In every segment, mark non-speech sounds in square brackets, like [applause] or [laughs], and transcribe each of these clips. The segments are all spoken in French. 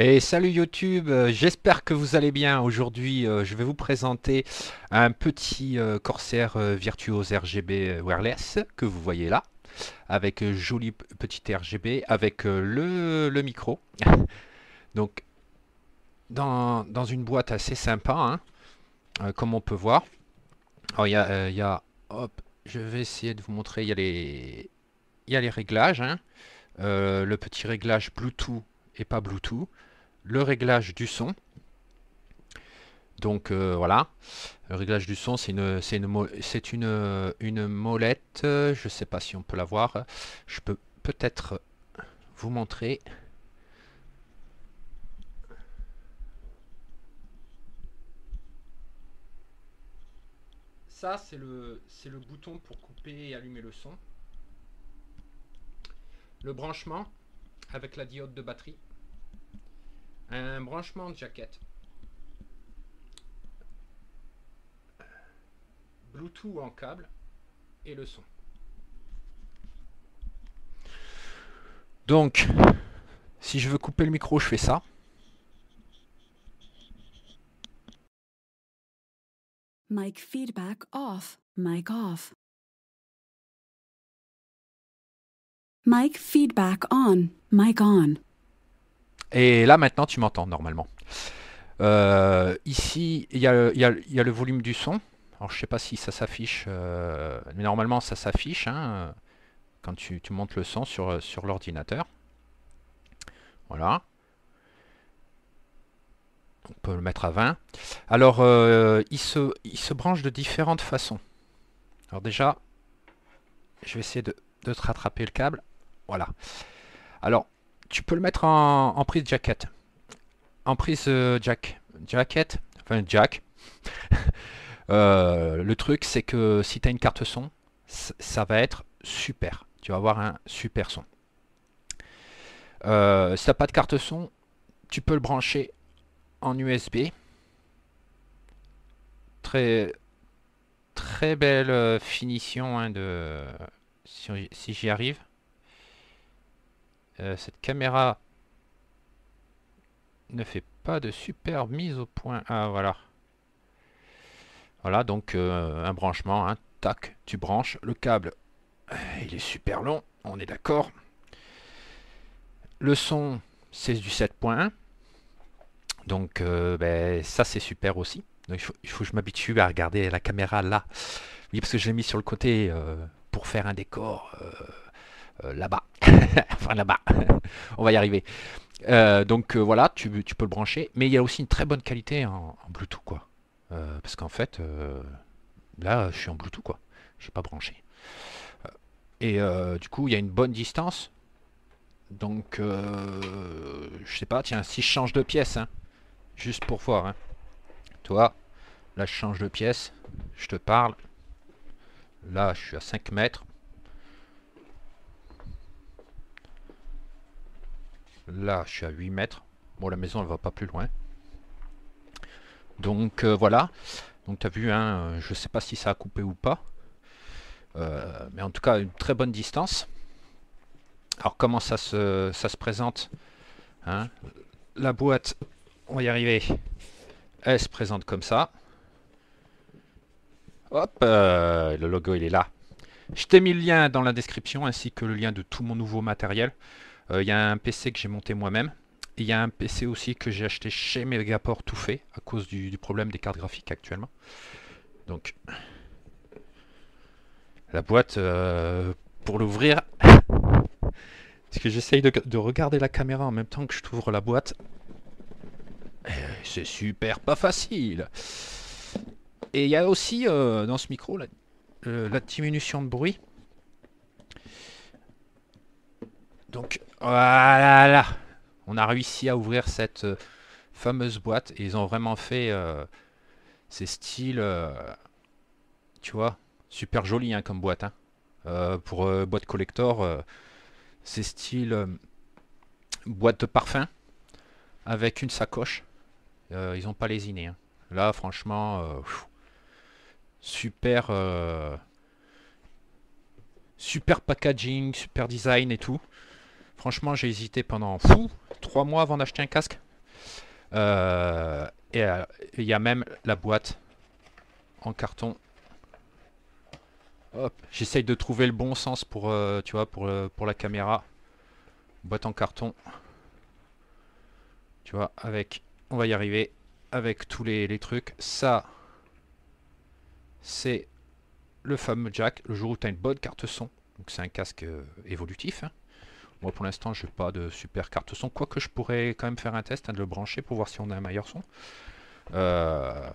Et salut YouTube, euh, j'espère que vous allez bien. Aujourd'hui, euh, je vais vous présenter un petit euh, Corsair Virtuose RGB Wireless que vous voyez là, avec joli petit RGB, avec le, micro. [laughs] Donc, dans, une boîte assez sympa, hein, comme on peut voir. Oh, il y a, hop, je vais essayer de vous montrer, il y a les, y les réglages, hein. le petit réglage Bluetooth et pas Bluetooth le réglage du son. Donc euh, voilà, le réglage du son, c'est une, une, une, une molette. Je ne sais pas si on peut la voir. Je peux peut-être vous montrer. Ça, c'est le, c'est le bouton pour couper et allumer le son. Le branchement avec la diode de batterie. Un branchement de jaquette. Bluetooth en câble et le son. Donc, si je veux couper le micro, je fais ça. Mic feedback off. Mic off. Mic feedback on. Mic on. Et là maintenant tu m'entends normalement. Euh, ici, il y, a le volume du son. Alors je sais pas si ça s'affiche, euh, mais normalement ça s'affiche hein, quand tu, montes le son euh, sur, l'ordinateur. Voilà. On peut le mettre à 20. Alors il, se, branche de différentes façons. Alors déjà, je vais essayer de, de te rattraper le câble. Voilà. Alors, tu peux le mettre en, prise jacket. En prise euh, jack. Jacket. Enfin, jack. [laughs] Euh, le truc, c'est que si tu as une carte son, ça va être super. Tu vas avoir un super son. Euh, si tu pas de carte son, tu peux le brancher en USB. Très, très belle finition hein, de si j'y arrive. Euh, cette caméra ne fait pas de super mise au point. Ah, voilà. Voilà, donc euh, un branchement. Hein. Tac, tu branches le câble. Il est super long, on est d'accord. Le son, c'est du 7.1. Donc euh, ben, ça, c'est super aussi. il faut, que je m'habitue à regarder la caméra là. Oui, parce que je l'ai mis sur le côté pour faire un décor là-bas. [laughs] enfin là-bas, on va y arriver. Euh, donc euh, voilà, tu, peux le brancher, mais il y a aussi une très bonne qualité en, Bluetooth, quoi. Euh, parce qu'en fait, là, je suis en Bluetooth, quoi. n'ai pas branché. Et du coup, il y a une bonne distance. Donc, je sais pas, tiens, si je change de pièce, hein, juste pour voir. Hein. Toi, là, je change de pièce, je te parle. Là, je suis à 5 mètres. Là, je suis à 8 mètres. Bon, la maison, elle va pas plus loin. Donc, euh, voilà. Donc, tu as vu, hein, je sais pas si ça a coupé ou pas. Euh, mais en tout cas, une très bonne distance. Alors, comment ça se, ça se présente hein La boîte, on va y arriver. Elle se présente comme ça. Hop, euh, le logo, il est là. Je t'ai mis le lien dans la description, ainsi que le lien de tout mon nouveau matériel. Il euh, y a un PC que j'ai monté moi-même. Il y a un PC aussi que j'ai acheté chez Megaport tout fait à cause du, problème des cartes graphiques actuellement. Donc la boîte euh, pour l'ouvrir. [laughs] Parce que j'essaye de, regarder la caméra en même temps que je t'ouvre la boîte. Euh, c'est super pas facile. Et il y a aussi dans ce micro la diminution de bruit. Donc, voilà, on a réussi à ouvrir cette euh, fameuse boîte. Et ils ont vraiment fait euh, ces styles, euh, tu vois, super joli hein, comme boîte. Hein. pour boîte collector, ces styles boîte de parfum avec une sacoche. ils n'ont pas lésiné. Hein. Là, franchement, super super packaging, super design et tout. Franchement, j'ai hésité pendant fou, trois mois avant d'acheter un casque. Euh, et euh, il y a même la boîte en carton. j'essaye de trouver le bon sens pour, euh, tu vois, pour, pour la caméra. Boîte en carton. Tu vois, avec, on va y arriver, avec tous les, trucs. Ça, c'est le fameux jack, le jour où tu as une bonne carte son. Donc c'est un casque évolutif. Hein. Moi pour l'instant n'ai pas de super carte son, quoique je pourrais quand même faire un test, hein, de le brancher pour voir si on a un meilleur son. Euh,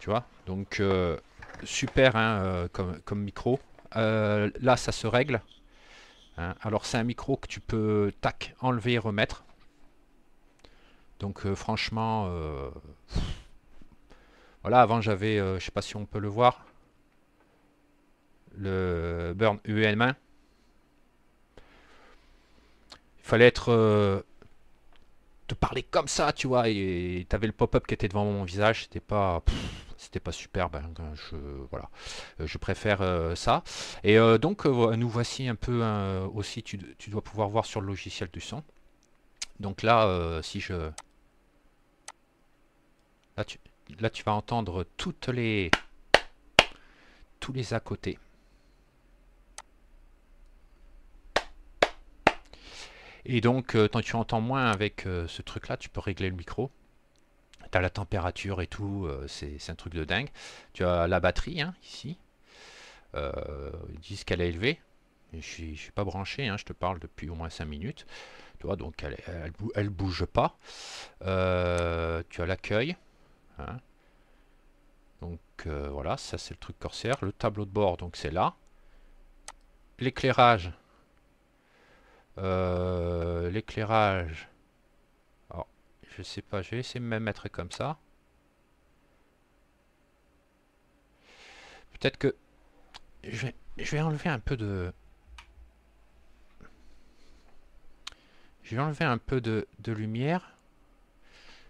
tu vois, donc euh, super hein, euh, comme, micro. là ça se règle. Hein. Alors c'est un micro que tu peux tac enlever et remettre. Donc franchement, voilà avant j'avais, je sais pas si on peut le voir, le burn UM1 fallait être... Euh, te parler comme ça, tu vois, et t'avais le pop-up qui était devant mon visage, c'était pas... c'était pas super, ben, hein, je, voilà, euh, je préfère euh, ça. Et donc, nous voici un peu aussi, tu, tu, dois pouvoir voir sur le logiciel du son. Donc là, si je... Là tu, là, tu vas entendre toutes les... tous les à côté. Et donc, euh, tant tu entends moins avec euh, ce truc-là, tu peux régler le micro. Tu as la température et tout, euh, c'est un truc de dingue. Tu as la batterie, hein, ici. ils disent qu'elle est élevée. Je suis, suis pas branché, hein, je te parle depuis au moins 5 minutes. Tu vois, donc elle, elle, bouge pas. tu as l'accueil. Hein. Donc voilà, ça c'est le truc corsaire. Le tableau de bord, donc c'est là. L'éclairage, euh, l'éclairage. Oh, je sais pas, je vais essayer de mettre comme ça. Peut-être que... Je vais, enlever un peu de... Je vais enlever un peu de, de lumière.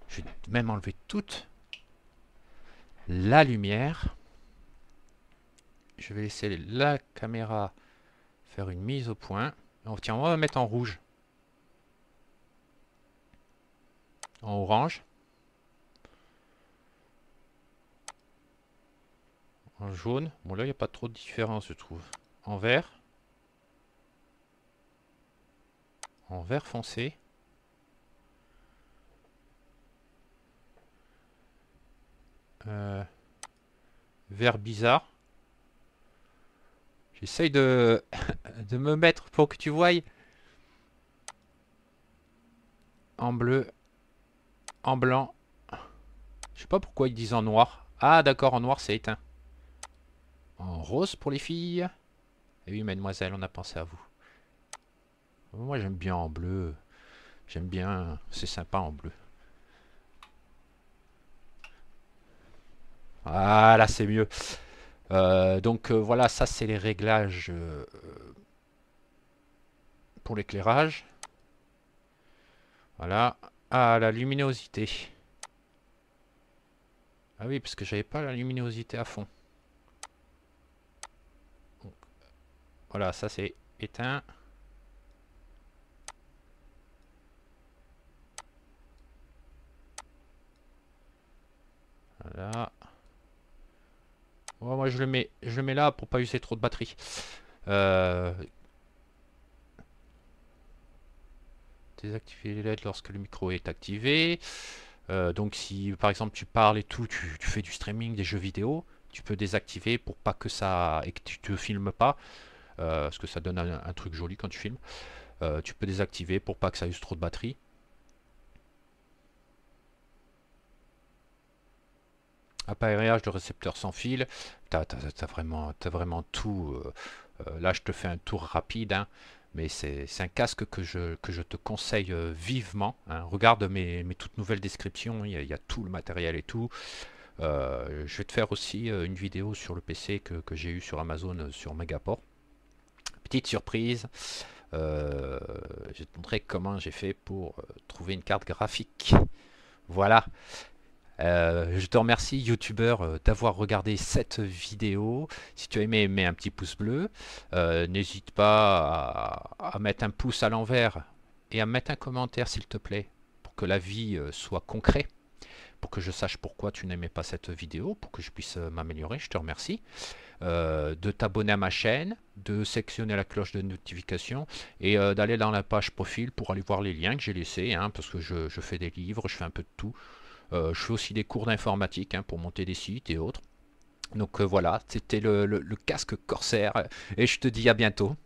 Je vais même enlever toute la lumière. Je vais laisser la caméra faire une mise au point tiens, on va mettre en rouge. En orange. En jaune. Bon, là, il n'y a pas trop de différence, je trouve. En vert. En vert foncé. Euh, vert bizarre. J'essaye de de me mettre pour que tu voyes. En bleu. En blanc. Je sais pas pourquoi ils disent en noir. Ah d'accord, en noir c'est éteint. En rose pour les filles. Et eh oui mademoiselle, on a pensé à vous. Moi j'aime bien en bleu. J'aime bien, c'est sympa en bleu. Voilà, ah, c'est mieux. Euh, donc euh, voilà, ça c'est les réglages euh, pour l'éclairage. Voilà. à ah, la luminosité. Ah oui, parce que j'avais pas la luminosité à fond. voilà, ça c'est éteint. Voilà. moi je le mets, je le mets là pour pas user trop de batterie. Euh, Désactiver les LED lorsque le micro est activé. Euh, donc si par exemple tu parles et tout, tu, fais du streaming, des jeux vidéo, tu peux désactiver pour pas que ça... et que tu te filmes pas, euh, parce que ça donne un, truc joli quand tu filmes. Euh, tu peux désactiver pour pas que ça use trop de batterie. appareillage de récepteur sans fil, t'as vraiment, vraiment tout. là, je te fais un tour rapide. Hein mais c'est un casque que je, que je te conseille euh, vivement. Hein. Regarde mes, mes, toutes nouvelles descriptions, il y, a, tout le matériel et tout. Euh, je vais te faire aussi euh, une vidéo sur le PC que, j'ai eu sur Amazon sur Megaport. Petite surprise, je vais te montrer comment j'ai fait pour trouver une carte graphique. Voilà. Euh, je te remercie, youtubeur, euh, d'avoir regardé cette vidéo. Si tu as aimé, mets un petit pouce bleu. Euh, n'hésite pas à, mettre un pouce à l'envers et à mettre un commentaire, s'il te plaît, pour que la vie soit concrète pour que je sache pourquoi tu n'aimais pas cette vidéo, pour que je puisse m'améliorer, je te remercie. de t'abonner à ma chaîne, de sectionner la cloche de notification et d'aller dans la page profil pour aller voir les liens que j'ai laissés, hein, parce que je fais des livres, je fais un peu de tout. Euh, je fais aussi des cours d'informatique hein, pour monter des sites et autres. Donc euh, voilà, c'était le, le casque Corsair et je te dis à bientôt.